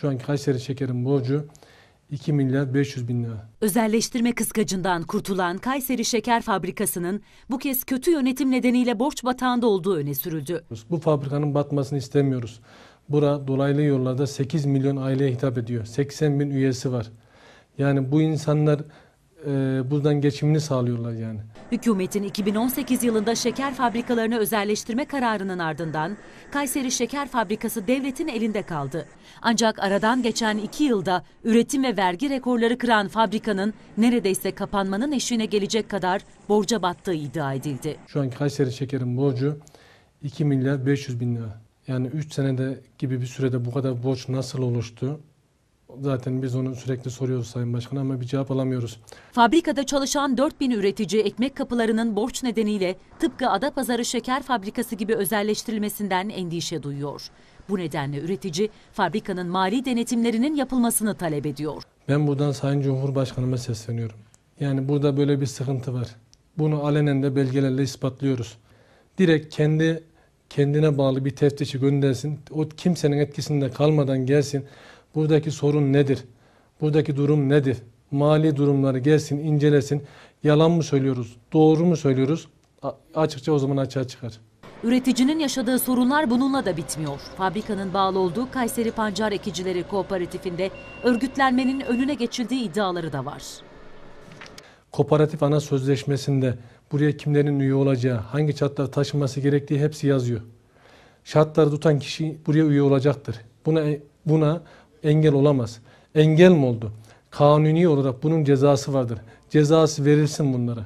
Şu anki Kayseri şekerin borcu 2 milyar 500 bin lira. Özelleştirme kıskacından kurtulan Kayseri Şeker Fabrikası'nın bu kez kötü yönetim nedeniyle borç batağında olduğu öne sürüldü. Bu fabrikanın batmasını istemiyoruz. Bura dolaylı yollarda 8 milyon aileye hitap ediyor. 80 bin üyesi var. Yani bu insanlar e, buradan geçimini sağlıyorlar yani. Hükümetin 2018 yılında şeker fabrikalarını özelleştirme kararının ardından Kayseri Şeker Fabrikası devletin elinde kaldı. Ancak aradan geçen iki yılda üretim ve vergi rekorları kıran fabrikanın neredeyse kapanmanın eşiğine gelecek kadar borca battığı iddia edildi. Şu anki Kayseri Şeker'in borcu 2 milyar 500 bin lira. Yani 3 senede gibi bir sürede bu kadar borç nasıl oluştu? Zaten biz onu sürekli soruyoruz Sayın Başkan ama bir cevap alamıyoruz. Fabrikada çalışan 4000 üretici ekmek kapılarının borç nedeniyle tıpkı Adapazarı Şeker Fabrikası gibi özelleştirilmesinden endişe duyuyor. Bu nedenle üretici fabrikanın mali denetimlerinin yapılmasını talep ediyor. Ben buradan Sayın Cumhurbaşkanıma sesleniyorum. Yani burada böyle bir sıkıntı var. Bunu alenen de belgelerle ispatlıyoruz. Direkt kendi kendine bağlı bir teftişi göndersin. O kimsenin etkisinde kalmadan gelsin. Buradaki sorun nedir? Buradaki durum nedir? Mali durumları gelsin, incelesin. Yalan mı söylüyoruz? Doğru mu söylüyoruz? açıkça o zaman açığa çıkar. Üreticinin yaşadığı sorunlar bununla da bitmiyor. Fabrikanın bağlı olduğu Kayseri Pancar Ekicileri Kooperatifinde örgütlenmenin önüne geçildiği iddiaları da var. Kooperatif ana sözleşmesinde buraya kimlerin üye olacağı, hangi çatlar taşınması gerektiği hepsi yazıyor. Şartları tutan kişi buraya üye olacaktır. Buna buna engel olamaz. Engel mi oldu? Kanuni olarak bunun cezası vardır. Cezası verilsin bunlara.